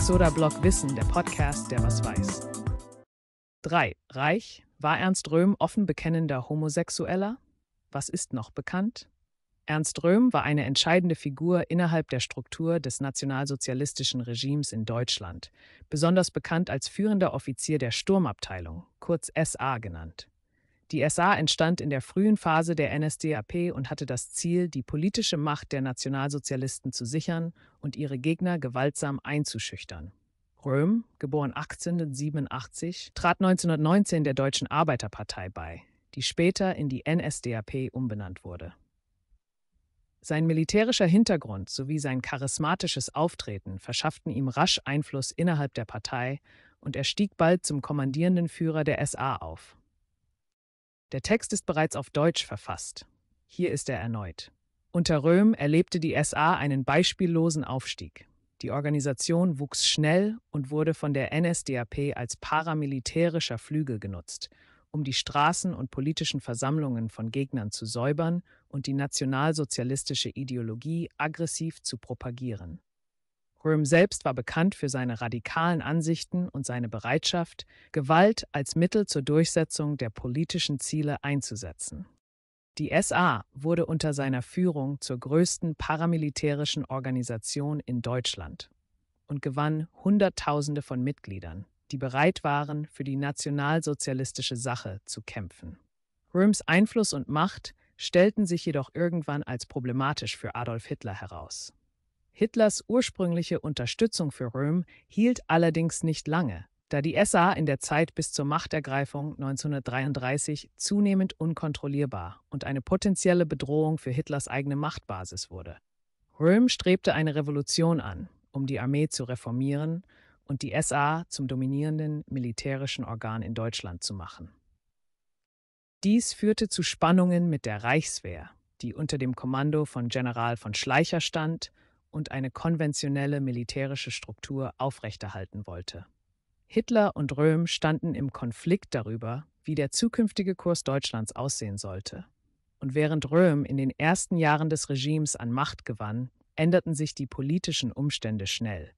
Soda-Blog Wissen, der Podcast, der was weiß. 3. Reich. War Ernst Röhm offen bekennender Homosexueller? Was ist noch bekannt? Ernst Röhm war eine entscheidende Figur innerhalb der Struktur des nationalsozialistischen Regimes in Deutschland, besonders bekannt als führender Offizier der Sturmabteilung, kurz SA genannt. Die SA entstand in der frühen Phase der NSDAP und hatte das Ziel, die politische Macht der Nationalsozialisten zu sichern und ihre Gegner gewaltsam einzuschüchtern. Röhm, geboren 1887, trat 1919 der Deutschen Arbeiterpartei bei, die später in die NSDAP umbenannt wurde. Sein militärischer Hintergrund sowie sein charismatisches Auftreten verschafften ihm rasch Einfluss innerhalb der Partei und er stieg bald zum kommandierenden Führer der SA auf. Der Text ist bereits auf Deutsch verfasst. Hier ist er erneut. Unter Röhm erlebte die SA einen beispiellosen Aufstieg. Die Organisation wuchs schnell und wurde von der NSDAP als paramilitärischer Flügel genutzt, um die Straßen und politischen Versammlungen von Gegnern zu säubern und die nationalsozialistische Ideologie aggressiv zu propagieren. Röhm selbst war bekannt für seine radikalen Ansichten und seine Bereitschaft, Gewalt als Mittel zur Durchsetzung der politischen Ziele einzusetzen. Die SA wurde unter seiner Führung zur größten paramilitärischen Organisation in Deutschland und gewann Hunderttausende von Mitgliedern, die bereit waren, für die nationalsozialistische Sache zu kämpfen. Röhms Einfluss und Macht stellten sich jedoch irgendwann als problematisch für Adolf Hitler heraus. Hitlers ursprüngliche Unterstützung für Röhm hielt allerdings nicht lange, da die SA in der Zeit bis zur Machtergreifung 1933 zunehmend unkontrollierbar und eine potenzielle Bedrohung für Hitlers eigene Machtbasis wurde. Röhm strebte eine Revolution an, um die Armee zu reformieren und die SA zum dominierenden militärischen Organ in Deutschland zu machen. Dies führte zu Spannungen mit der Reichswehr, die unter dem Kommando von General von Schleicher stand und eine konventionelle militärische Struktur aufrechterhalten wollte. Hitler und Röhm standen im Konflikt darüber, wie der zukünftige Kurs Deutschlands aussehen sollte. Und während Röhm in den ersten Jahren des Regimes an Macht gewann, änderten sich die politischen Umstände schnell.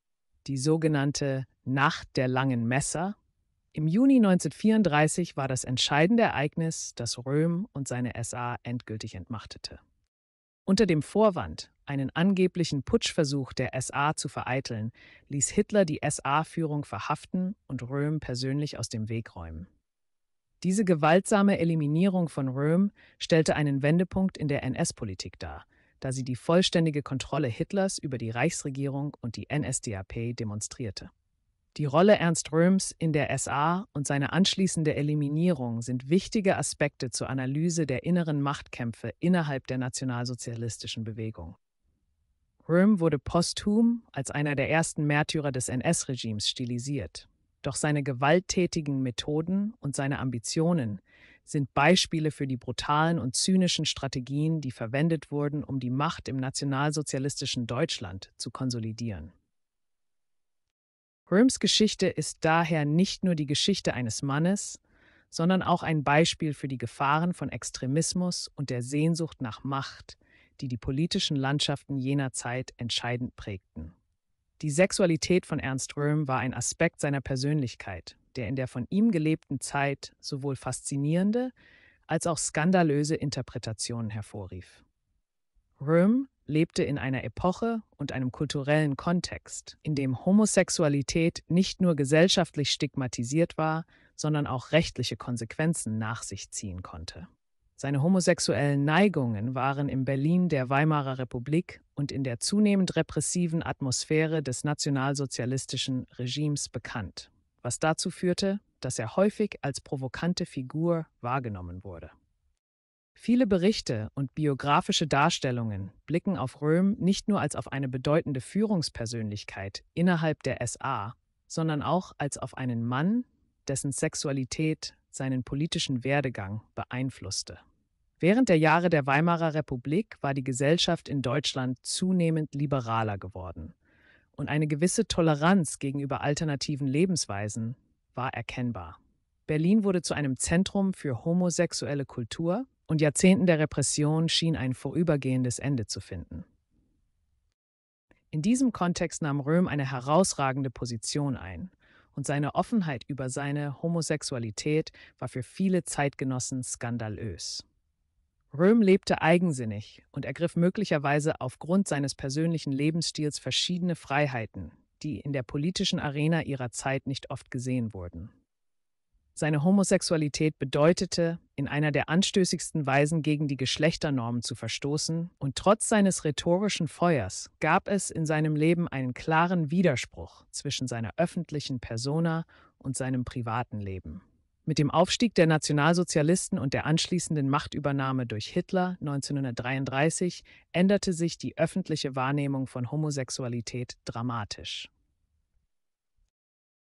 Die sogenannte Nacht der langen Messer. Im Juni 1934 war das entscheidende Ereignis, das Röhm und seine SA endgültig entmachtete. Unter dem Vorwand, einen angeblichen Putschversuch der SA zu vereiteln, ließ Hitler die SA-Führung verhaften und Röhm persönlich aus dem Weg räumen. Diese gewaltsame Eliminierung von Röhm stellte einen Wendepunkt in der NS-Politik dar, da sie die vollständige Kontrolle Hitlers über die Reichsregierung und die NSDAP demonstrierte. Die Rolle Ernst Röhms in der SA und seine anschließende Eliminierung sind wichtige Aspekte zur Analyse der inneren Machtkämpfe innerhalb der nationalsozialistischen Bewegung. Röhm wurde posthum als einer der ersten Märtyrer des NS-Regimes stilisiert. Doch seine gewalttätigen Methoden und seine Ambitionen sind Beispiele für die brutalen und zynischen Strategien, die verwendet wurden, um die Macht im nationalsozialistischen Deutschland zu konsolidieren. Röhms Geschichte ist daher nicht nur die Geschichte eines Mannes, sondern auch ein Beispiel für die Gefahren von Extremismus und der Sehnsucht nach Macht, die die politischen Landschaften jener Zeit entscheidend prägten. Die Sexualität von Ernst Röhm war ein Aspekt seiner Persönlichkeit, der in der von ihm gelebten Zeit sowohl faszinierende als auch skandalöse Interpretationen hervorrief. Röhm lebte in einer Epoche und einem kulturellen Kontext, in dem Homosexualität nicht nur gesellschaftlich stigmatisiert war, sondern auch rechtliche Konsequenzen nach sich ziehen konnte. Seine homosexuellen Neigungen waren im Berlin der Weimarer Republik und in der zunehmend repressiven Atmosphäre des nationalsozialistischen Regimes bekannt, was dazu führte, dass er häufig als provokante Figur wahrgenommen wurde. Viele Berichte und biografische Darstellungen blicken auf Röhm nicht nur als auf eine bedeutende Führungspersönlichkeit innerhalb der SA, sondern auch als auf einen Mann, dessen Sexualität seinen politischen Werdegang beeinflusste. Während der Jahre der Weimarer Republik war die Gesellschaft in Deutschland zunehmend liberaler geworden. Und eine gewisse Toleranz gegenüber alternativen Lebensweisen war erkennbar. Berlin wurde zu einem Zentrum für homosexuelle Kultur und Jahrzehnten der Repression schien ein vorübergehendes Ende zu finden. In diesem Kontext nahm Röhm eine herausragende Position ein und seine Offenheit über seine Homosexualität war für viele Zeitgenossen skandalös. Röhm lebte eigensinnig und ergriff möglicherweise aufgrund seines persönlichen Lebensstils verschiedene Freiheiten, die in der politischen Arena ihrer Zeit nicht oft gesehen wurden. Seine Homosexualität bedeutete, in einer der anstößigsten Weisen gegen die Geschlechternormen zu verstoßen, und trotz seines rhetorischen Feuers gab es in seinem Leben einen klaren Widerspruch zwischen seiner öffentlichen Persona und seinem privaten Leben. Mit dem Aufstieg der Nationalsozialisten und der anschließenden Machtübernahme durch Hitler 1933 änderte sich die öffentliche Wahrnehmung von Homosexualität dramatisch.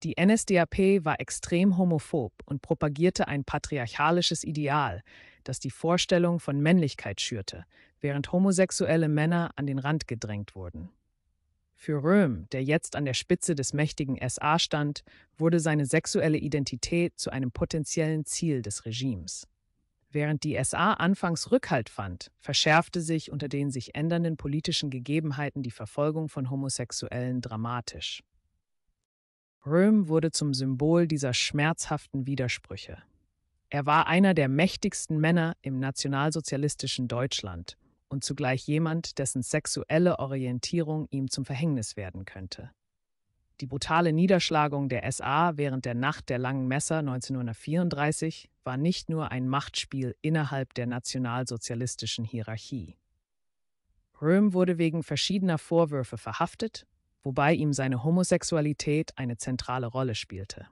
Die NSDAP war extrem homophob und propagierte ein patriarchalisches Ideal, das die Vorstellung von Männlichkeit schürte, während homosexuelle Männer an den Rand gedrängt wurden. Für Röhm, der jetzt an der Spitze des mächtigen SA stand, wurde seine sexuelle Identität zu einem potenziellen Ziel des Regimes. Während die SA anfangs Rückhalt fand, verschärfte sich unter den sich ändernden politischen Gegebenheiten die Verfolgung von Homosexuellen dramatisch. Röhm wurde zum Symbol dieser schmerzhaften Widersprüche. Er war einer der mächtigsten Männer im nationalsozialistischen Deutschland und zugleich jemand, dessen sexuelle Orientierung ihm zum Verhängnis werden könnte. Die brutale Niederschlagung der SA während der Nacht der langen Messer 1934 war nicht nur ein Machtspiel innerhalb der nationalsozialistischen Hierarchie. Röhm wurde wegen verschiedener Vorwürfe verhaftet, wobei ihm seine Homosexualität eine zentrale Rolle spielte.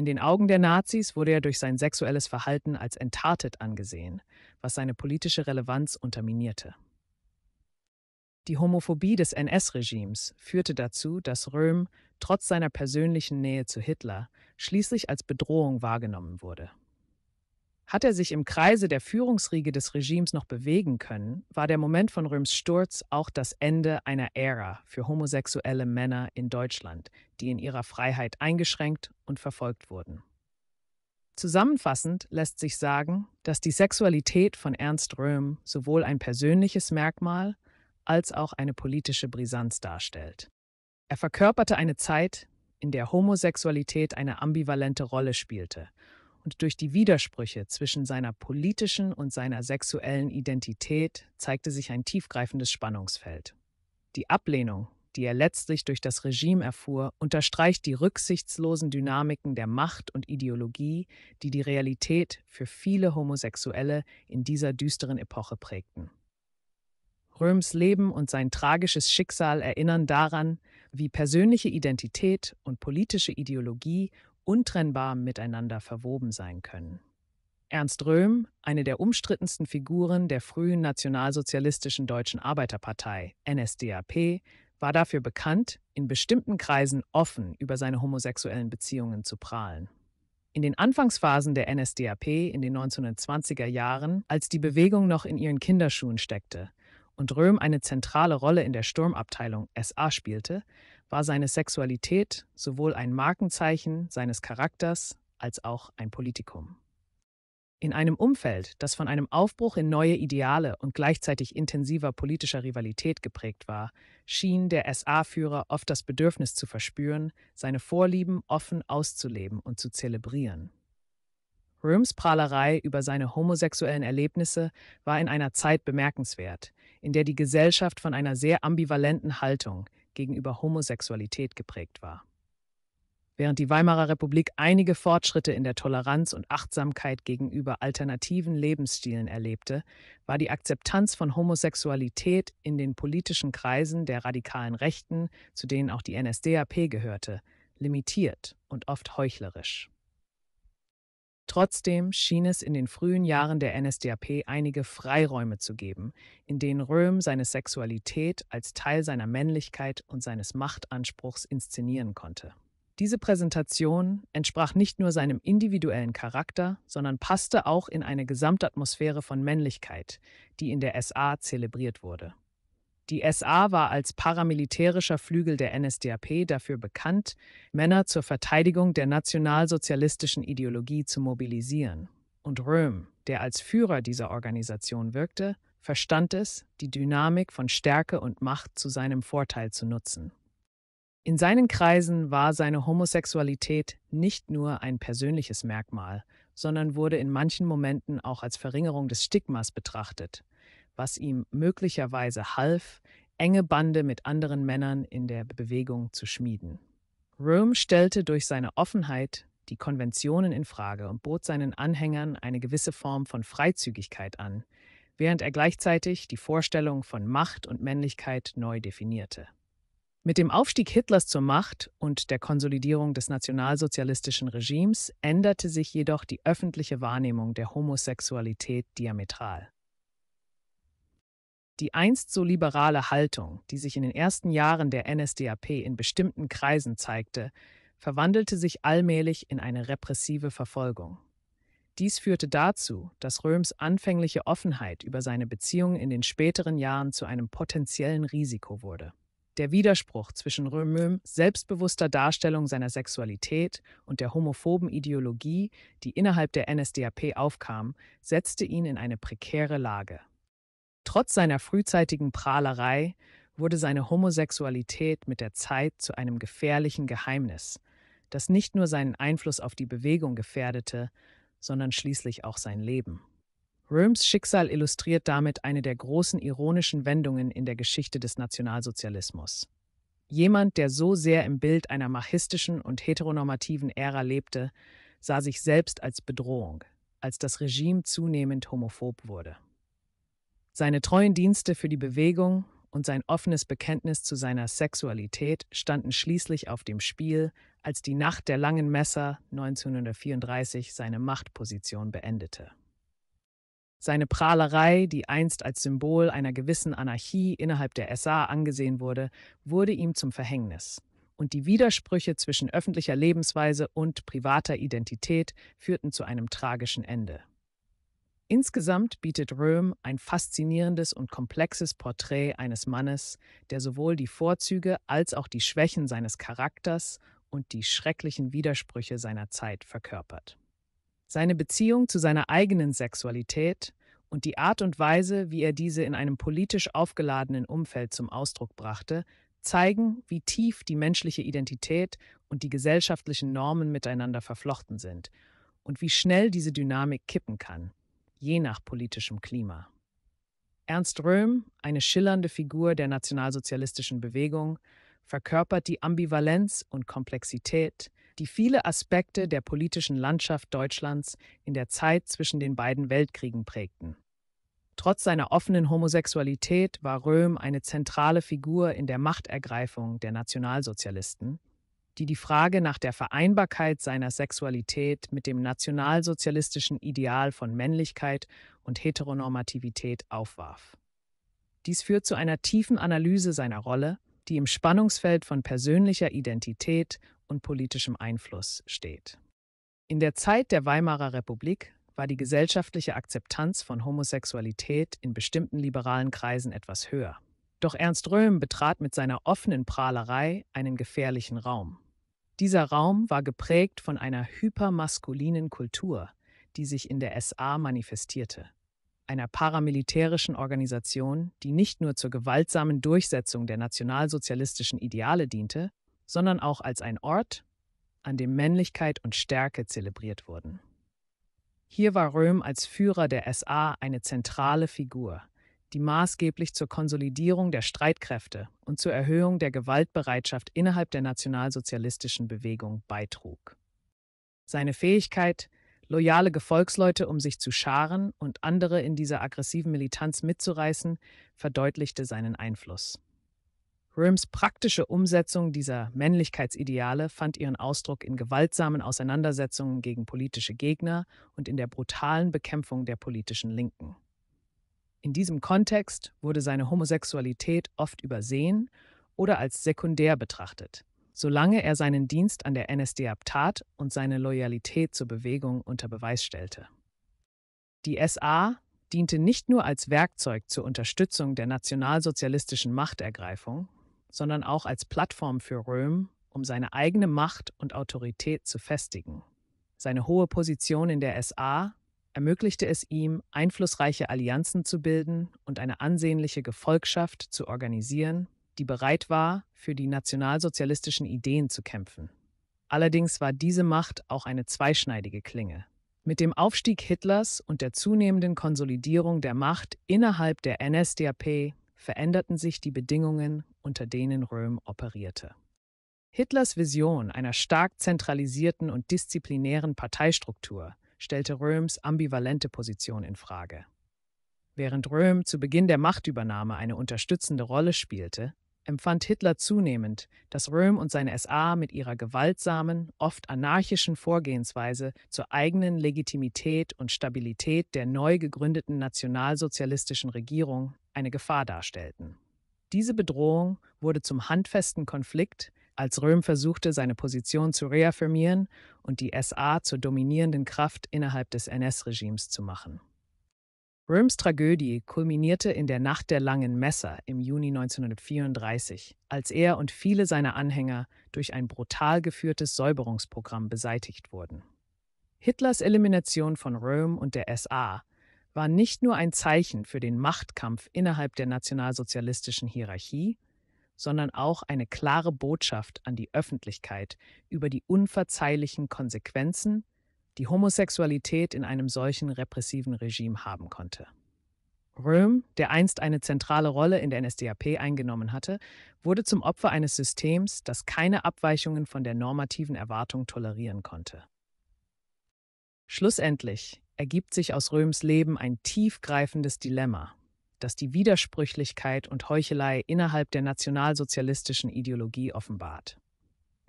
In den Augen der Nazis wurde er durch sein sexuelles Verhalten als entartet angesehen, was seine politische Relevanz unterminierte. Die Homophobie des NS-Regimes führte dazu, dass Röhm, trotz seiner persönlichen Nähe zu Hitler, schließlich als Bedrohung wahrgenommen wurde. Hat er sich im Kreise der Führungsriege des Regimes noch bewegen können, war der Moment von Röhms Sturz auch das Ende einer Ära für homosexuelle Männer in Deutschland, die in ihrer Freiheit eingeschränkt und verfolgt wurden. Zusammenfassend lässt sich sagen, dass die Sexualität von Ernst Röhm sowohl ein persönliches Merkmal als auch eine politische Brisanz darstellt. Er verkörperte eine Zeit, in der Homosexualität eine ambivalente Rolle spielte, und durch die Widersprüche zwischen seiner politischen und seiner sexuellen Identität zeigte sich ein tiefgreifendes Spannungsfeld. Die Ablehnung, die er letztlich durch das Regime erfuhr, unterstreicht die rücksichtslosen Dynamiken der Macht und Ideologie, die die Realität für viele Homosexuelle in dieser düsteren Epoche prägten. Röms Leben und sein tragisches Schicksal erinnern daran, wie persönliche Identität und politische Ideologie untrennbar miteinander verwoben sein können. Ernst Röhm, eine der umstrittensten Figuren der frühen nationalsozialistischen Deutschen Arbeiterpartei NSDAP, war dafür bekannt, in bestimmten Kreisen offen über seine homosexuellen Beziehungen zu prahlen. In den Anfangsphasen der NSDAP in den 1920er Jahren, als die Bewegung noch in ihren Kinderschuhen steckte und Röhm eine zentrale Rolle in der Sturmabteilung SA spielte, war seine Sexualität sowohl ein Markenzeichen seines Charakters als auch ein Politikum. In einem Umfeld, das von einem Aufbruch in neue Ideale und gleichzeitig intensiver politischer Rivalität geprägt war, schien der SA-Führer oft das Bedürfnis zu verspüren, seine Vorlieben offen auszuleben und zu zelebrieren. Röhms Prahlerei über seine homosexuellen Erlebnisse war in einer Zeit bemerkenswert, in der die Gesellschaft von einer sehr ambivalenten Haltung, gegenüber Homosexualität geprägt war. Während die Weimarer Republik einige Fortschritte in der Toleranz und Achtsamkeit gegenüber alternativen Lebensstilen erlebte, war die Akzeptanz von Homosexualität in den politischen Kreisen der radikalen Rechten, zu denen auch die NSDAP gehörte, limitiert und oft heuchlerisch. Trotzdem schien es in den frühen Jahren der NSDAP einige Freiräume zu geben, in denen Röhm seine Sexualität als Teil seiner Männlichkeit und seines Machtanspruchs inszenieren konnte. Diese Präsentation entsprach nicht nur seinem individuellen Charakter, sondern passte auch in eine Gesamtatmosphäre von Männlichkeit, die in der SA zelebriert wurde. Die SA war als paramilitärischer Flügel der NSDAP dafür bekannt, Männer zur Verteidigung der nationalsozialistischen Ideologie zu mobilisieren. Und Röhm, der als Führer dieser Organisation wirkte, verstand es, die Dynamik von Stärke und Macht zu seinem Vorteil zu nutzen. In seinen Kreisen war seine Homosexualität nicht nur ein persönliches Merkmal, sondern wurde in manchen Momenten auch als Verringerung des Stigmas betrachtet, was ihm möglicherweise half, enge Bande mit anderen Männern in der Bewegung zu schmieden. Röhm stellte durch seine Offenheit die Konventionen in Frage und bot seinen Anhängern eine gewisse Form von Freizügigkeit an, während er gleichzeitig die Vorstellung von Macht und Männlichkeit neu definierte. Mit dem Aufstieg Hitlers zur Macht und der Konsolidierung des nationalsozialistischen Regimes änderte sich jedoch die öffentliche Wahrnehmung der Homosexualität diametral. Die einst so liberale Haltung, die sich in den ersten Jahren der NSDAP in bestimmten Kreisen zeigte, verwandelte sich allmählich in eine repressive Verfolgung. Dies führte dazu, dass Röhms anfängliche Offenheit über seine Beziehungen in den späteren Jahren zu einem potenziellen Risiko wurde. Der Widerspruch zwischen Röhms selbstbewusster Darstellung seiner Sexualität und der homophoben Ideologie, die innerhalb der NSDAP aufkam, setzte ihn in eine prekäre Lage. Trotz seiner frühzeitigen Prahlerei wurde seine Homosexualität mit der Zeit zu einem gefährlichen Geheimnis, das nicht nur seinen Einfluss auf die Bewegung gefährdete, sondern schließlich auch sein Leben. Röhms Schicksal illustriert damit eine der großen ironischen Wendungen in der Geschichte des Nationalsozialismus. Jemand, der so sehr im Bild einer machistischen und heteronormativen Ära lebte, sah sich selbst als Bedrohung, als das Regime zunehmend homophob wurde. Seine treuen Dienste für die Bewegung und sein offenes Bekenntnis zu seiner Sexualität standen schließlich auf dem Spiel, als die Nacht der langen Messer 1934 seine Machtposition beendete. Seine Prahlerei, die einst als Symbol einer gewissen Anarchie innerhalb der SA angesehen wurde, wurde ihm zum Verhängnis. Und die Widersprüche zwischen öffentlicher Lebensweise und privater Identität führten zu einem tragischen Ende. Insgesamt bietet Röhm ein faszinierendes und komplexes Porträt eines Mannes, der sowohl die Vorzüge als auch die Schwächen seines Charakters und die schrecklichen Widersprüche seiner Zeit verkörpert. Seine Beziehung zu seiner eigenen Sexualität und die Art und Weise, wie er diese in einem politisch aufgeladenen Umfeld zum Ausdruck brachte, zeigen, wie tief die menschliche Identität und die gesellschaftlichen Normen miteinander verflochten sind und wie schnell diese Dynamik kippen kann, je nach politischem Klima. Ernst Röhm, eine schillernde Figur der nationalsozialistischen Bewegung, verkörpert die Ambivalenz und Komplexität, die viele Aspekte der politischen Landschaft Deutschlands in der Zeit zwischen den beiden Weltkriegen prägten. Trotz seiner offenen Homosexualität war Röhm eine zentrale Figur in der Machtergreifung der Nationalsozialisten die die Frage nach der Vereinbarkeit seiner Sexualität mit dem nationalsozialistischen Ideal von Männlichkeit und Heteronormativität aufwarf. Dies führt zu einer tiefen Analyse seiner Rolle, die im Spannungsfeld von persönlicher Identität und politischem Einfluss steht. In der Zeit der Weimarer Republik war die gesellschaftliche Akzeptanz von Homosexualität in bestimmten liberalen Kreisen etwas höher. Doch Ernst Röhm betrat mit seiner offenen Prahlerei einen gefährlichen Raum. Dieser Raum war geprägt von einer hypermaskulinen Kultur, die sich in der SA manifestierte, einer paramilitärischen Organisation, die nicht nur zur gewaltsamen Durchsetzung der nationalsozialistischen Ideale diente, sondern auch als ein Ort, an dem Männlichkeit und Stärke zelebriert wurden. Hier war Röhm als Führer der SA eine zentrale Figur, die maßgeblich zur Konsolidierung der Streitkräfte und zur Erhöhung der Gewaltbereitschaft innerhalb der nationalsozialistischen Bewegung beitrug. Seine Fähigkeit, loyale Gefolgsleute um sich zu scharen und andere in dieser aggressiven Militanz mitzureißen, verdeutlichte seinen Einfluss. Röhms praktische Umsetzung dieser Männlichkeitsideale fand ihren Ausdruck in gewaltsamen Auseinandersetzungen gegen politische Gegner und in der brutalen Bekämpfung der politischen Linken. In diesem Kontext wurde seine Homosexualität oft übersehen oder als sekundär betrachtet, solange er seinen Dienst an der NSDAP tat und seine Loyalität zur Bewegung unter Beweis stellte. Die SA diente nicht nur als Werkzeug zur Unterstützung der nationalsozialistischen Machtergreifung, sondern auch als Plattform für Röhm, um seine eigene Macht und Autorität zu festigen. Seine hohe Position in der SA ermöglichte es ihm, einflussreiche Allianzen zu bilden und eine ansehnliche Gefolgschaft zu organisieren, die bereit war, für die nationalsozialistischen Ideen zu kämpfen. Allerdings war diese Macht auch eine zweischneidige Klinge. Mit dem Aufstieg Hitlers und der zunehmenden Konsolidierung der Macht innerhalb der NSDAP veränderten sich die Bedingungen, unter denen Röhm operierte. Hitlers Vision einer stark zentralisierten und disziplinären Parteistruktur stellte Röms ambivalente Position in Frage. Während Röhm zu Beginn der Machtübernahme eine unterstützende Rolle spielte, empfand Hitler zunehmend, dass Röhm und seine SA mit ihrer gewaltsamen, oft anarchischen Vorgehensweise zur eigenen Legitimität und Stabilität der neu gegründeten nationalsozialistischen Regierung eine Gefahr darstellten. Diese Bedrohung wurde zum handfesten Konflikt als Röhm versuchte, seine Position zu reaffirmieren und die SA zur dominierenden Kraft innerhalb des NS-Regimes zu machen. Röhms Tragödie kulminierte in der Nacht der langen Messer im Juni 1934, als er und viele seiner Anhänger durch ein brutal geführtes Säuberungsprogramm beseitigt wurden. Hitlers Elimination von Röhm und der SA war nicht nur ein Zeichen für den Machtkampf innerhalb der nationalsozialistischen Hierarchie, sondern auch eine klare Botschaft an die Öffentlichkeit über die unverzeihlichen Konsequenzen, die Homosexualität in einem solchen repressiven Regime haben konnte. Röhm, der einst eine zentrale Rolle in der NSDAP eingenommen hatte, wurde zum Opfer eines Systems, das keine Abweichungen von der normativen Erwartung tolerieren konnte. Schlussendlich ergibt sich aus Röhms Leben ein tiefgreifendes Dilemma, das die Widersprüchlichkeit und Heuchelei innerhalb der nationalsozialistischen Ideologie offenbart.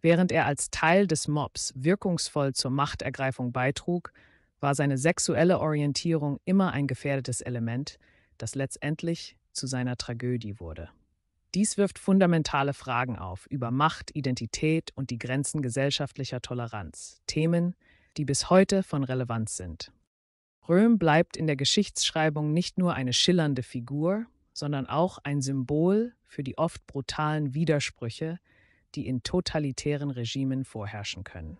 Während er als Teil des Mobs wirkungsvoll zur Machtergreifung beitrug, war seine sexuelle Orientierung immer ein gefährdetes Element, das letztendlich zu seiner Tragödie wurde. Dies wirft fundamentale Fragen auf über Macht, Identität und die Grenzen gesellschaftlicher Toleranz, Themen, die bis heute von Relevanz sind. Röhm bleibt in der Geschichtsschreibung nicht nur eine schillernde Figur, sondern auch ein Symbol für die oft brutalen Widersprüche, die in totalitären Regimen vorherrschen können.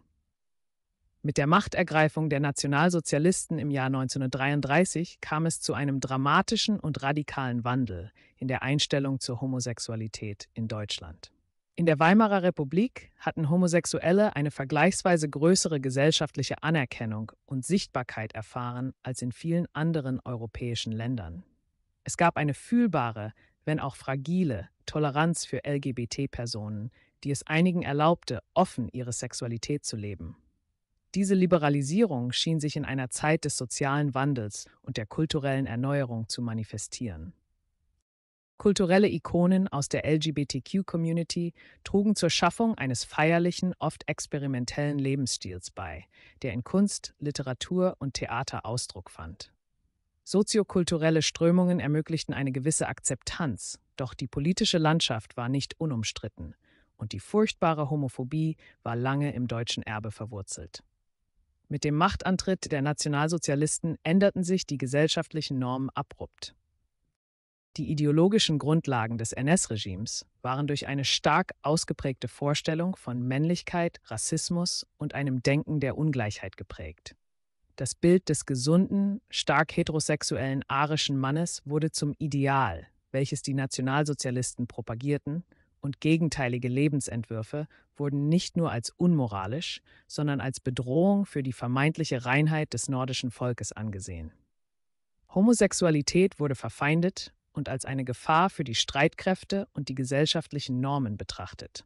Mit der Machtergreifung der Nationalsozialisten im Jahr 1933 kam es zu einem dramatischen und radikalen Wandel in der Einstellung zur Homosexualität in Deutschland. In der Weimarer Republik hatten Homosexuelle eine vergleichsweise größere gesellschaftliche Anerkennung und Sichtbarkeit erfahren als in vielen anderen europäischen Ländern. Es gab eine fühlbare, wenn auch fragile, Toleranz für LGBT-Personen, die es einigen erlaubte, offen ihre Sexualität zu leben. Diese Liberalisierung schien sich in einer Zeit des sozialen Wandels und der kulturellen Erneuerung zu manifestieren. Kulturelle Ikonen aus der LGBTQ-Community trugen zur Schaffung eines feierlichen, oft experimentellen Lebensstils bei, der in Kunst, Literatur und Theater Ausdruck fand. Soziokulturelle Strömungen ermöglichten eine gewisse Akzeptanz, doch die politische Landschaft war nicht unumstritten und die furchtbare Homophobie war lange im deutschen Erbe verwurzelt. Mit dem Machtantritt der Nationalsozialisten änderten sich die gesellschaftlichen Normen abrupt. Die ideologischen Grundlagen des NS-Regimes waren durch eine stark ausgeprägte Vorstellung von Männlichkeit, Rassismus und einem Denken der Ungleichheit geprägt. Das Bild des gesunden, stark heterosexuellen arischen Mannes wurde zum Ideal, welches die Nationalsozialisten propagierten, und gegenteilige Lebensentwürfe wurden nicht nur als unmoralisch, sondern als Bedrohung für die vermeintliche Reinheit des nordischen Volkes angesehen. Homosexualität wurde verfeindet und als eine Gefahr für die Streitkräfte und die gesellschaftlichen Normen betrachtet.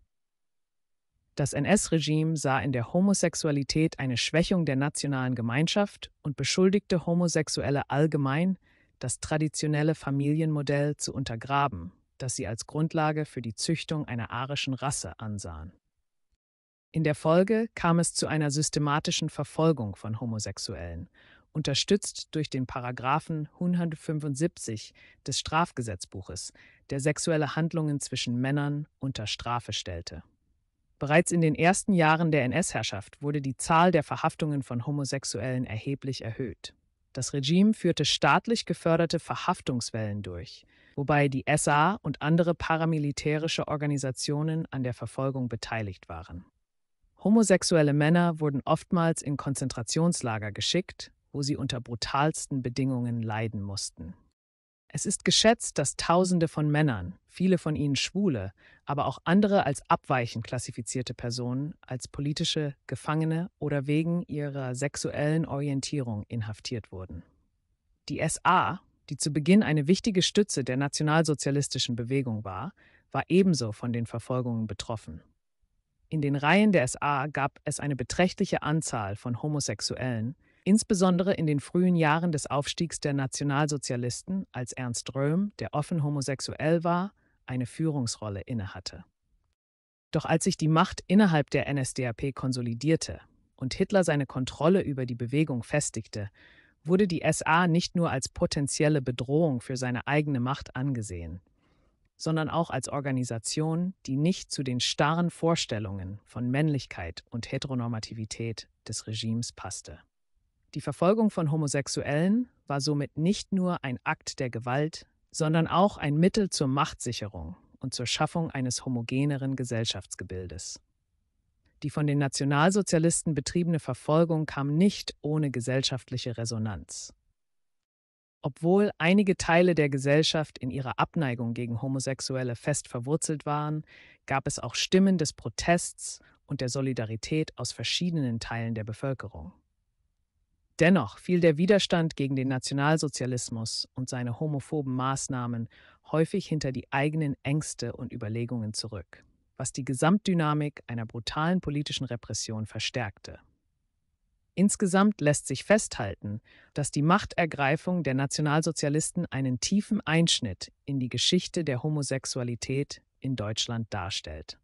Das NS-Regime sah in der Homosexualität eine Schwächung der nationalen Gemeinschaft und beschuldigte Homosexuelle allgemein, das traditionelle Familienmodell zu untergraben, das sie als Grundlage für die Züchtung einer arischen Rasse ansahen. In der Folge kam es zu einer systematischen Verfolgung von Homosexuellen unterstützt durch den Paragraphen 175 des Strafgesetzbuches, der sexuelle Handlungen zwischen Männern unter Strafe stellte. Bereits in den ersten Jahren der NS-Herrschaft wurde die Zahl der Verhaftungen von Homosexuellen erheblich erhöht. Das Regime führte staatlich geförderte Verhaftungswellen durch, wobei die SA und andere paramilitärische Organisationen an der Verfolgung beteiligt waren. Homosexuelle Männer wurden oftmals in Konzentrationslager geschickt wo sie unter brutalsten Bedingungen leiden mussten. Es ist geschätzt, dass Tausende von Männern, viele von ihnen Schwule, aber auch andere als abweichend klassifizierte Personen, als politische Gefangene oder wegen ihrer sexuellen Orientierung inhaftiert wurden. Die SA, die zu Beginn eine wichtige Stütze der nationalsozialistischen Bewegung war, war ebenso von den Verfolgungen betroffen. In den Reihen der SA gab es eine beträchtliche Anzahl von Homosexuellen, Insbesondere in den frühen Jahren des Aufstiegs der Nationalsozialisten, als Ernst Röhm, der offen homosexuell war, eine Führungsrolle innehatte. Doch als sich die Macht innerhalb der NSDAP konsolidierte und Hitler seine Kontrolle über die Bewegung festigte, wurde die SA nicht nur als potenzielle Bedrohung für seine eigene Macht angesehen, sondern auch als Organisation, die nicht zu den starren Vorstellungen von Männlichkeit und Heteronormativität des Regimes passte. Die Verfolgung von Homosexuellen war somit nicht nur ein Akt der Gewalt, sondern auch ein Mittel zur Machtsicherung und zur Schaffung eines homogeneren Gesellschaftsgebildes. Die von den Nationalsozialisten betriebene Verfolgung kam nicht ohne gesellschaftliche Resonanz. Obwohl einige Teile der Gesellschaft in ihrer Abneigung gegen Homosexuelle fest verwurzelt waren, gab es auch Stimmen des Protests und der Solidarität aus verschiedenen Teilen der Bevölkerung. Dennoch fiel der Widerstand gegen den Nationalsozialismus und seine homophoben Maßnahmen häufig hinter die eigenen Ängste und Überlegungen zurück, was die Gesamtdynamik einer brutalen politischen Repression verstärkte. Insgesamt lässt sich festhalten, dass die Machtergreifung der Nationalsozialisten einen tiefen Einschnitt in die Geschichte der Homosexualität in Deutschland darstellt.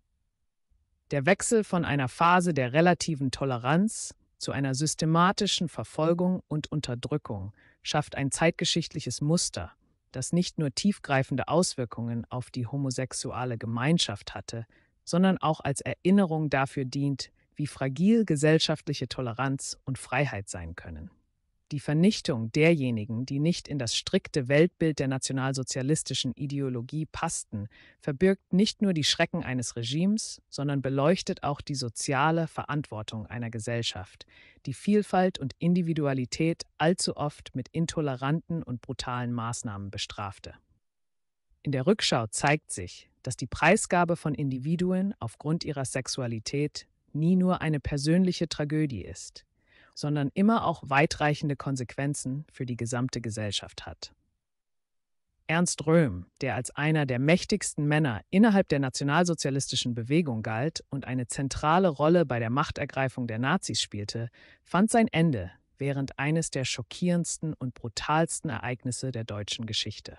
Der Wechsel von einer Phase der relativen Toleranz zu einer systematischen Verfolgung und Unterdrückung schafft ein zeitgeschichtliches Muster, das nicht nur tiefgreifende Auswirkungen auf die homosexuelle Gemeinschaft hatte, sondern auch als Erinnerung dafür dient, wie fragil gesellschaftliche Toleranz und Freiheit sein können die Vernichtung derjenigen, die nicht in das strikte Weltbild der nationalsozialistischen Ideologie passten, verbirgt nicht nur die Schrecken eines Regimes, sondern beleuchtet auch die soziale Verantwortung einer Gesellschaft, die Vielfalt und Individualität allzu oft mit intoleranten und brutalen Maßnahmen bestrafte. In der Rückschau zeigt sich, dass die Preisgabe von Individuen aufgrund ihrer Sexualität nie nur eine persönliche Tragödie ist, sondern immer auch weitreichende Konsequenzen für die gesamte Gesellschaft hat. Ernst Röhm, der als einer der mächtigsten Männer innerhalb der nationalsozialistischen Bewegung galt und eine zentrale Rolle bei der Machtergreifung der Nazis spielte, fand sein Ende während eines der schockierendsten und brutalsten Ereignisse der deutschen Geschichte.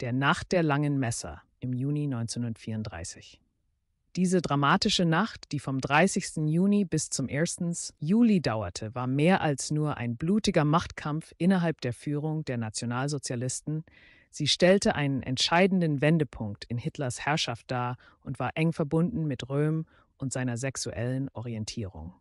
Der Nacht der langen Messer im Juni 1934. Diese dramatische Nacht, die vom 30. Juni bis zum 1. Juli dauerte, war mehr als nur ein blutiger Machtkampf innerhalb der Führung der Nationalsozialisten. Sie stellte einen entscheidenden Wendepunkt in Hitlers Herrschaft dar und war eng verbunden mit Röhm und seiner sexuellen Orientierung.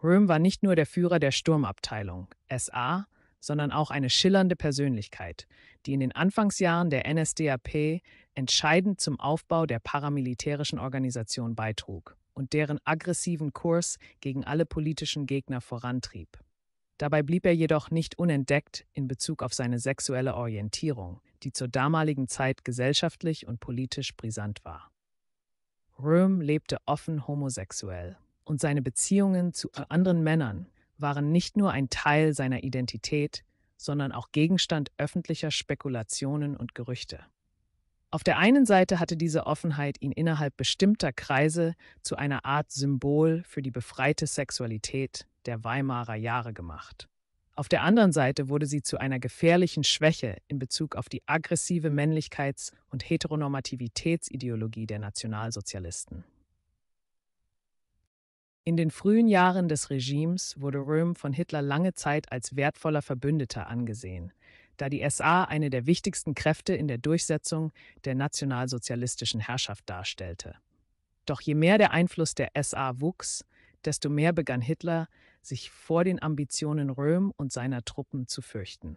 Röhm war nicht nur der Führer der Sturmabteilung, SA, sondern auch eine schillernde Persönlichkeit, die in den Anfangsjahren der NSDAP entscheidend zum Aufbau der paramilitärischen Organisation beitrug und deren aggressiven Kurs gegen alle politischen Gegner vorantrieb. Dabei blieb er jedoch nicht unentdeckt in Bezug auf seine sexuelle Orientierung, die zur damaligen Zeit gesellschaftlich und politisch brisant war. Röhm lebte offen homosexuell und seine Beziehungen zu äh, anderen Männern waren nicht nur ein Teil seiner Identität, sondern auch Gegenstand öffentlicher Spekulationen und Gerüchte. Auf der einen Seite hatte diese Offenheit ihn innerhalb bestimmter Kreise zu einer Art Symbol für die befreite Sexualität der Weimarer Jahre gemacht. Auf der anderen Seite wurde sie zu einer gefährlichen Schwäche in Bezug auf die aggressive Männlichkeits- und Heteronormativitätsideologie der Nationalsozialisten. In den frühen Jahren des Regimes wurde Röhm von Hitler lange Zeit als wertvoller Verbündeter angesehen, da die SA eine der wichtigsten Kräfte in der Durchsetzung der nationalsozialistischen Herrschaft darstellte. Doch je mehr der Einfluss der SA wuchs, desto mehr begann Hitler, sich vor den Ambitionen Röhm und seiner Truppen zu fürchten.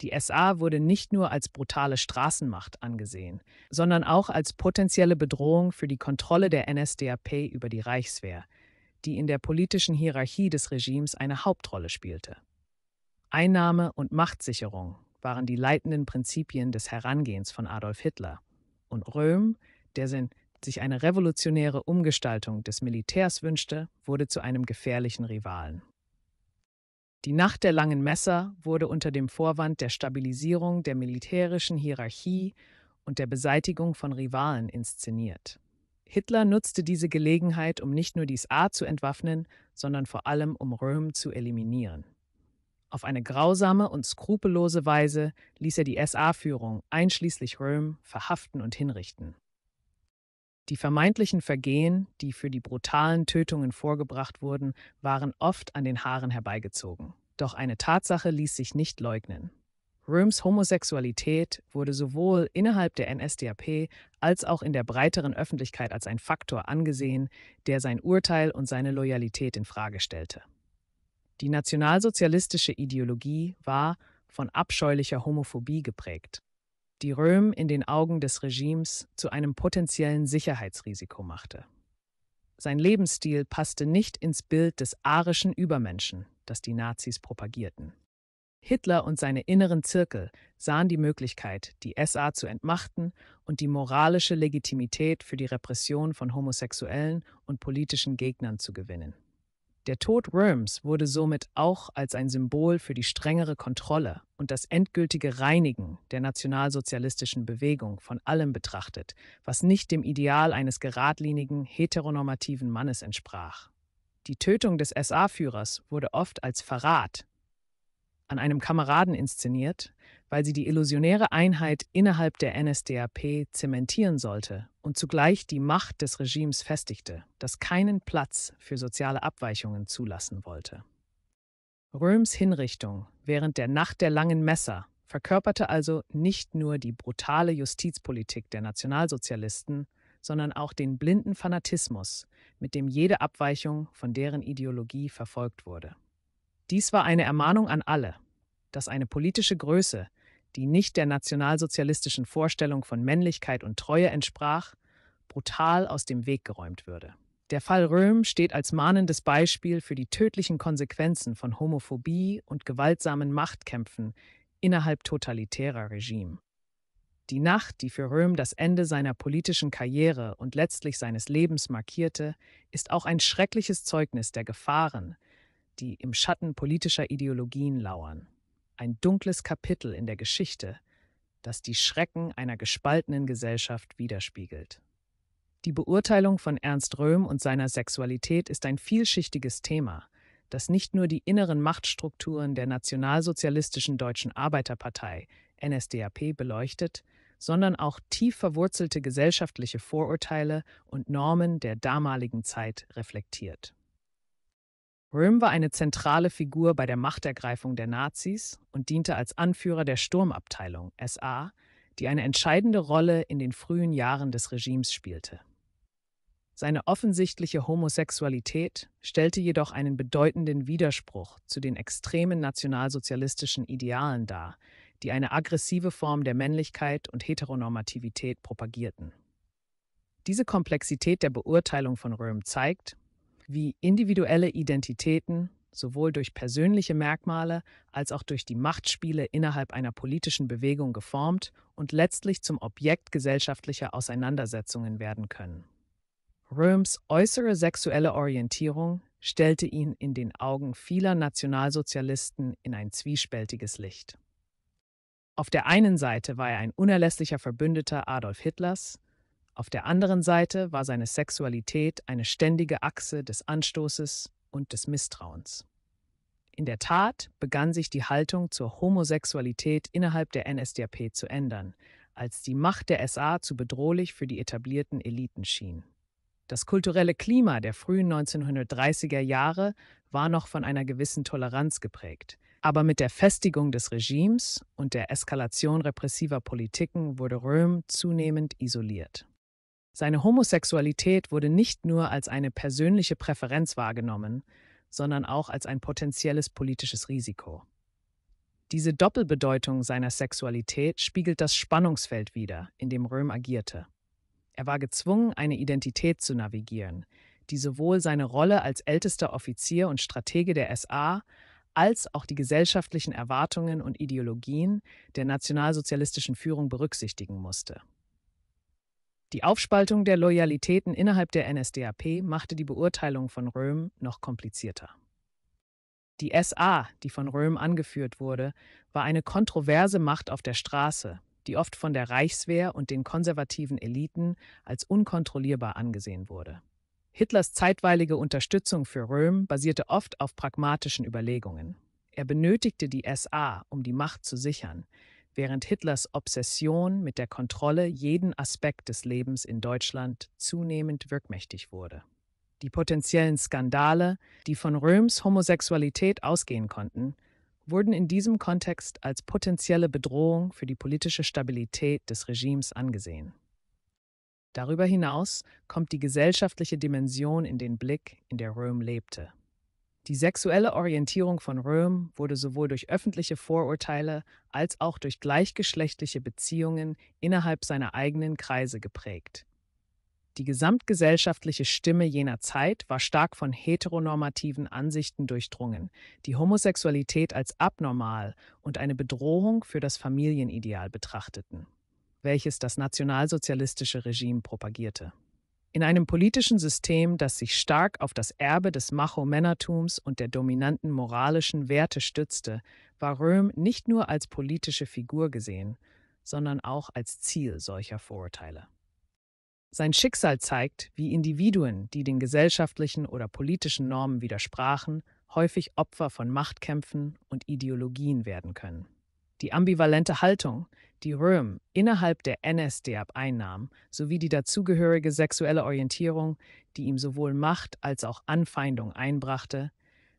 Die SA wurde nicht nur als brutale Straßenmacht angesehen, sondern auch als potenzielle Bedrohung für die Kontrolle der NSDAP über die Reichswehr, die in der politischen Hierarchie des Regimes eine Hauptrolle spielte. Einnahme und Machtsicherung waren die leitenden Prinzipien des Herangehens von Adolf Hitler. Und Röhm, der sich eine revolutionäre Umgestaltung des Militärs wünschte, wurde zu einem gefährlichen Rivalen. Die Nacht der langen Messer wurde unter dem Vorwand der Stabilisierung der militärischen Hierarchie und der Beseitigung von Rivalen inszeniert. Hitler nutzte diese Gelegenheit, um nicht nur die SA zu entwaffnen, sondern vor allem um Röhm zu eliminieren. Auf eine grausame und skrupellose Weise ließ er die SA-Führung, einschließlich Röhm, verhaften und hinrichten. Die vermeintlichen Vergehen, die für die brutalen Tötungen vorgebracht wurden, waren oft an den Haaren herbeigezogen. Doch eine Tatsache ließ sich nicht leugnen. Röhms Homosexualität wurde sowohl innerhalb der NSDAP als auch in der breiteren Öffentlichkeit als ein Faktor angesehen, der sein Urteil und seine Loyalität in Frage stellte. Die nationalsozialistische Ideologie war von abscheulicher Homophobie geprägt, die Röhm in den Augen des Regimes zu einem potenziellen Sicherheitsrisiko machte. Sein Lebensstil passte nicht ins Bild des arischen Übermenschen, das die Nazis propagierten. Hitler und seine inneren Zirkel sahen die Möglichkeit, die SA zu entmachten und die moralische Legitimität für die Repression von Homosexuellen und politischen Gegnern zu gewinnen. Der Tod Worms wurde somit auch als ein Symbol für die strengere Kontrolle und das endgültige Reinigen der nationalsozialistischen Bewegung von allem betrachtet, was nicht dem Ideal eines geradlinigen, heteronormativen Mannes entsprach. Die Tötung des SA-Führers wurde oft als Verrat an einem Kameraden inszeniert, weil sie die illusionäre Einheit innerhalb der NSDAP zementieren sollte und zugleich die Macht des Regimes festigte, das keinen Platz für soziale Abweichungen zulassen wollte. Röhms Hinrichtung während der Nacht der langen Messer verkörperte also nicht nur die brutale Justizpolitik der Nationalsozialisten, sondern auch den blinden Fanatismus, mit dem jede Abweichung von deren Ideologie verfolgt wurde. Dies war eine Ermahnung an alle, dass eine politische Größe, die nicht der nationalsozialistischen Vorstellung von Männlichkeit und Treue entsprach, brutal aus dem Weg geräumt würde. Der Fall Röhm steht als mahnendes Beispiel für die tödlichen Konsequenzen von Homophobie und gewaltsamen Machtkämpfen innerhalb totalitärer Regime. Die Nacht, die für Röhm das Ende seiner politischen Karriere und letztlich seines Lebens markierte, ist auch ein schreckliches Zeugnis der Gefahren, die im Schatten politischer Ideologien lauern ein dunkles Kapitel in der Geschichte, das die Schrecken einer gespaltenen Gesellschaft widerspiegelt. Die Beurteilung von Ernst Röhm und seiner Sexualität ist ein vielschichtiges Thema, das nicht nur die inneren Machtstrukturen der nationalsozialistischen Deutschen Arbeiterpartei NSDAP beleuchtet, sondern auch tief verwurzelte gesellschaftliche Vorurteile und Normen der damaligen Zeit reflektiert. Röhm war eine zentrale Figur bei der Machtergreifung der Nazis und diente als Anführer der Sturmabteilung SA, die eine entscheidende Rolle in den frühen Jahren des Regimes spielte. Seine offensichtliche Homosexualität stellte jedoch einen bedeutenden Widerspruch zu den extremen nationalsozialistischen Idealen dar, die eine aggressive Form der Männlichkeit und Heteronormativität propagierten. Diese Komplexität der Beurteilung von Röhm zeigt, wie individuelle Identitäten sowohl durch persönliche Merkmale als auch durch die Machtspiele innerhalb einer politischen Bewegung geformt und letztlich zum Objekt gesellschaftlicher Auseinandersetzungen werden können. Röhms äußere sexuelle Orientierung stellte ihn in den Augen vieler Nationalsozialisten in ein zwiespältiges Licht. Auf der einen Seite war er ein unerlässlicher Verbündeter Adolf Hitlers, auf der anderen Seite war seine Sexualität eine ständige Achse des Anstoßes und des Misstrauens. In der Tat begann sich die Haltung zur Homosexualität innerhalb der NSDAP zu ändern, als die Macht der SA zu bedrohlich für die etablierten Eliten schien. Das kulturelle Klima der frühen 1930er Jahre war noch von einer gewissen Toleranz geprägt. Aber mit der Festigung des Regimes und der Eskalation repressiver Politiken wurde Röhm zunehmend isoliert. Seine Homosexualität wurde nicht nur als eine persönliche Präferenz wahrgenommen, sondern auch als ein potenzielles politisches Risiko. Diese Doppelbedeutung seiner Sexualität spiegelt das Spannungsfeld wider, in dem Röhm agierte. Er war gezwungen, eine Identität zu navigieren, die sowohl seine Rolle als ältester Offizier und Stratege der SA als auch die gesellschaftlichen Erwartungen und Ideologien der nationalsozialistischen Führung berücksichtigen musste. Die Aufspaltung der Loyalitäten innerhalb der NSDAP machte die Beurteilung von Röhm noch komplizierter. Die SA, die von Röhm angeführt wurde, war eine kontroverse Macht auf der Straße, die oft von der Reichswehr und den konservativen Eliten als unkontrollierbar angesehen wurde. Hitlers zeitweilige Unterstützung für Röhm basierte oft auf pragmatischen Überlegungen. Er benötigte die SA, um die Macht zu sichern, während Hitlers Obsession mit der Kontrolle jeden Aspekt des Lebens in Deutschland zunehmend wirkmächtig wurde. Die potenziellen Skandale, die von Röhms Homosexualität ausgehen konnten, wurden in diesem Kontext als potenzielle Bedrohung für die politische Stabilität des Regimes angesehen. Darüber hinaus kommt die gesellschaftliche Dimension in den Blick, in der Röhm lebte. Die sexuelle Orientierung von Röhm wurde sowohl durch öffentliche Vorurteile als auch durch gleichgeschlechtliche Beziehungen innerhalb seiner eigenen Kreise geprägt. Die gesamtgesellschaftliche Stimme jener Zeit war stark von heteronormativen Ansichten durchdrungen, die Homosexualität als abnormal und eine Bedrohung für das Familienideal betrachteten, welches das nationalsozialistische Regime propagierte. In einem politischen System, das sich stark auf das Erbe des Macho-Männertums und der dominanten moralischen Werte stützte, war Röhm nicht nur als politische Figur gesehen, sondern auch als Ziel solcher Vorurteile. Sein Schicksal zeigt, wie Individuen, die den gesellschaftlichen oder politischen Normen widersprachen, häufig Opfer von Machtkämpfen und Ideologien werden können. Die ambivalente Haltung, die Röhm innerhalb der NSDAP einnahm, sowie die dazugehörige sexuelle Orientierung, die ihm sowohl Macht als auch Anfeindung einbrachte,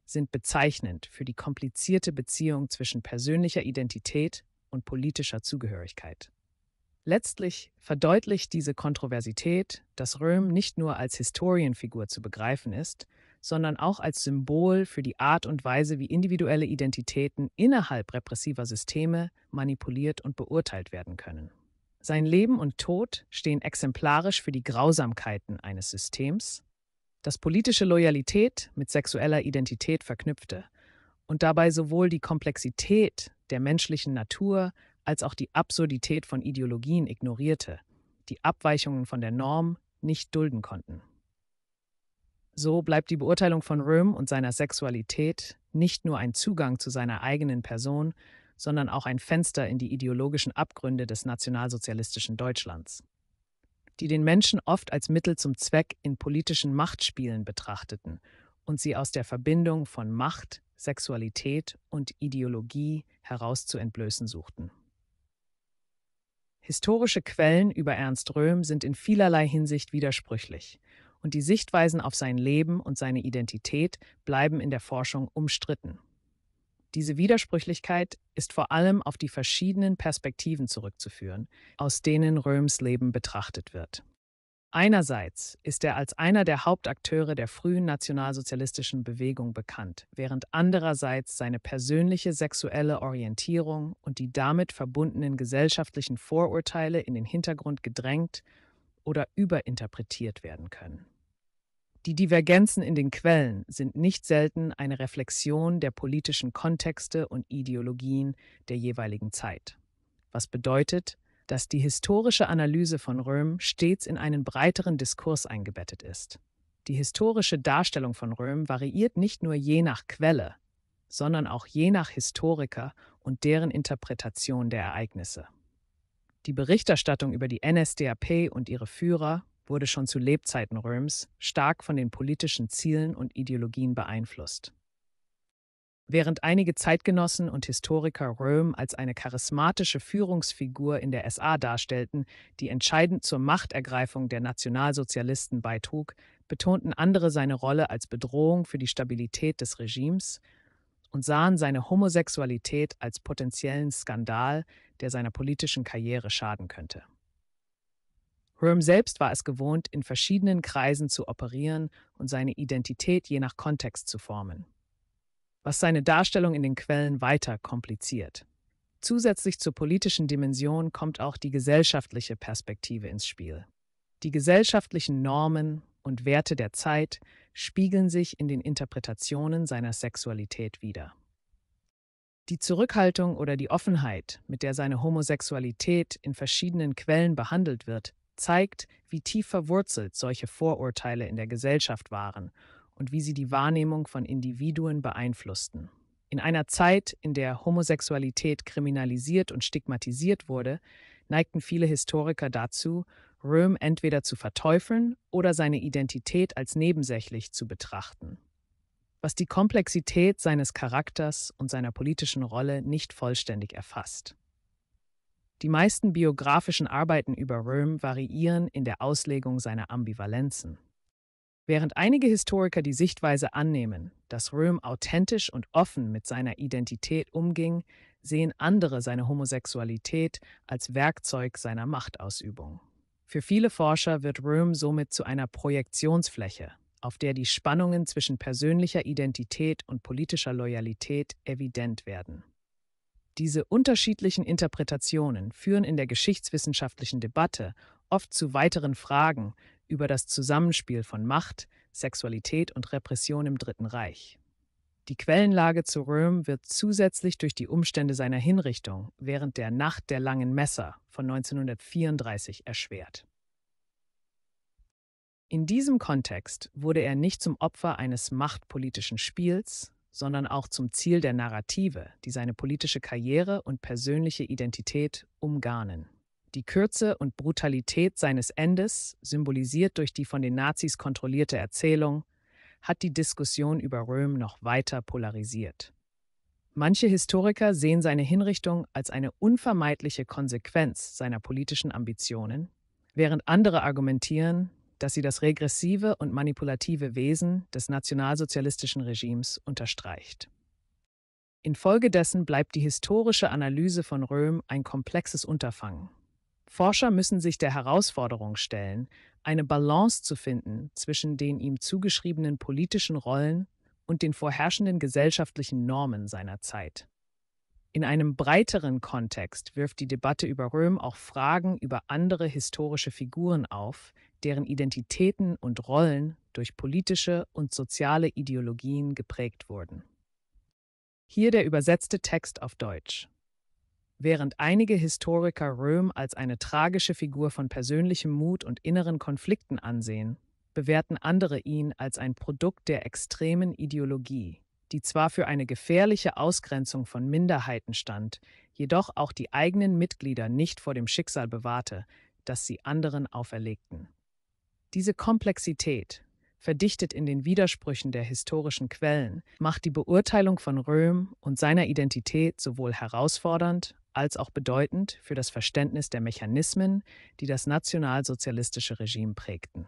sind bezeichnend für die komplizierte Beziehung zwischen persönlicher Identität und politischer Zugehörigkeit. Letztlich verdeutlicht diese Kontroversität, dass Röhm nicht nur als Historienfigur zu begreifen ist, sondern auch als Symbol für die Art und Weise, wie individuelle Identitäten innerhalb repressiver Systeme manipuliert und beurteilt werden können. Sein Leben und Tod stehen exemplarisch für die Grausamkeiten eines Systems, das politische Loyalität mit sexueller Identität verknüpfte und dabei sowohl die Komplexität der menschlichen Natur als auch die Absurdität von Ideologien ignorierte, die Abweichungen von der Norm nicht dulden konnten. So bleibt die Beurteilung von Röhm und seiner Sexualität nicht nur ein Zugang zu seiner eigenen Person, sondern auch ein Fenster in die ideologischen Abgründe des nationalsozialistischen Deutschlands, die den Menschen oft als Mittel zum Zweck in politischen Machtspielen betrachteten und sie aus der Verbindung von Macht, Sexualität und Ideologie heraus zu entblößen suchten. Historische Quellen über Ernst Röhm sind in vielerlei Hinsicht widersprüchlich und die Sichtweisen auf sein Leben und seine Identität bleiben in der Forschung umstritten. Diese Widersprüchlichkeit ist vor allem auf die verschiedenen Perspektiven zurückzuführen, aus denen Röhms Leben betrachtet wird. Einerseits ist er als einer der Hauptakteure der frühen nationalsozialistischen Bewegung bekannt, während andererseits seine persönliche sexuelle Orientierung und die damit verbundenen gesellschaftlichen Vorurteile in den Hintergrund gedrängt oder überinterpretiert werden können. Die Divergenzen in den Quellen sind nicht selten eine Reflexion der politischen Kontexte und Ideologien der jeweiligen Zeit, was bedeutet, dass die historische Analyse von Röhm stets in einen breiteren Diskurs eingebettet ist. Die historische Darstellung von Röhm variiert nicht nur je nach Quelle, sondern auch je nach Historiker und deren Interpretation der Ereignisse. Die Berichterstattung über die NSDAP und ihre Führer wurde schon zu Lebzeiten Röms stark von den politischen Zielen und Ideologien beeinflusst. Während einige Zeitgenossen und Historiker Röhm als eine charismatische Führungsfigur in der SA darstellten, die entscheidend zur Machtergreifung der Nationalsozialisten beitrug, betonten andere seine Rolle als Bedrohung für die Stabilität des Regimes und sahen seine Homosexualität als potenziellen Skandal, der seiner politischen Karriere schaden könnte. Röhm selbst war es gewohnt, in verschiedenen Kreisen zu operieren und seine Identität je nach Kontext zu formen, was seine Darstellung in den Quellen weiter kompliziert. Zusätzlich zur politischen Dimension kommt auch die gesellschaftliche Perspektive ins Spiel. Die gesellschaftlichen Normen und Werte der Zeit spiegeln sich in den Interpretationen seiner Sexualität wider. Die Zurückhaltung oder die Offenheit, mit der seine Homosexualität in verschiedenen Quellen behandelt wird, zeigt, wie tief verwurzelt solche Vorurteile in der Gesellschaft waren und wie sie die Wahrnehmung von Individuen beeinflussten. In einer Zeit, in der Homosexualität kriminalisiert und stigmatisiert wurde, neigten viele Historiker dazu, Röhm entweder zu verteufeln oder seine Identität als nebensächlich zu betrachten, was die Komplexität seines Charakters und seiner politischen Rolle nicht vollständig erfasst. Die meisten biografischen Arbeiten über Röhm variieren in der Auslegung seiner Ambivalenzen. Während einige Historiker die Sichtweise annehmen, dass Röhm authentisch und offen mit seiner Identität umging, sehen andere seine Homosexualität als Werkzeug seiner Machtausübung. Für viele Forscher wird Röhm somit zu einer Projektionsfläche, auf der die Spannungen zwischen persönlicher Identität und politischer Loyalität evident werden. Diese unterschiedlichen Interpretationen führen in der geschichtswissenschaftlichen Debatte oft zu weiteren Fragen über das Zusammenspiel von Macht, Sexualität und Repression im Dritten Reich. Die Quellenlage zu Röhm wird zusätzlich durch die Umstände seiner Hinrichtung während der Nacht der langen Messer von 1934 erschwert. In diesem Kontext wurde er nicht zum Opfer eines machtpolitischen Spiels, sondern auch zum Ziel der Narrative, die seine politische Karriere und persönliche Identität umgarnen. Die Kürze und Brutalität seines Endes, symbolisiert durch die von den Nazis kontrollierte Erzählung, hat die Diskussion über Röhm noch weiter polarisiert. Manche Historiker sehen seine Hinrichtung als eine unvermeidliche Konsequenz seiner politischen Ambitionen, während andere argumentieren, dass sie das regressive und manipulative Wesen des nationalsozialistischen Regimes unterstreicht. Infolgedessen bleibt die historische Analyse von Röhm ein komplexes Unterfangen. Forscher müssen sich der Herausforderung stellen, eine Balance zu finden zwischen den ihm zugeschriebenen politischen Rollen und den vorherrschenden gesellschaftlichen Normen seiner Zeit. In einem breiteren Kontext wirft die Debatte über Röhm auch Fragen über andere historische Figuren auf, deren Identitäten und Rollen durch politische und soziale Ideologien geprägt wurden. Hier der übersetzte Text auf Deutsch. Während einige Historiker Röhm als eine tragische Figur von persönlichem Mut und inneren Konflikten ansehen, bewerten andere ihn als ein Produkt der extremen Ideologie, die zwar für eine gefährliche Ausgrenzung von Minderheiten stand, jedoch auch die eigenen Mitglieder nicht vor dem Schicksal bewahrte, das sie anderen auferlegten. Diese Komplexität, verdichtet in den Widersprüchen der historischen Quellen, macht die Beurteilung von Röhm und seiner Identität sowohl herausfordernd als auch bedeutend für das Verständnis der Mechanismen, die das nationalsozialistische Regime prägten.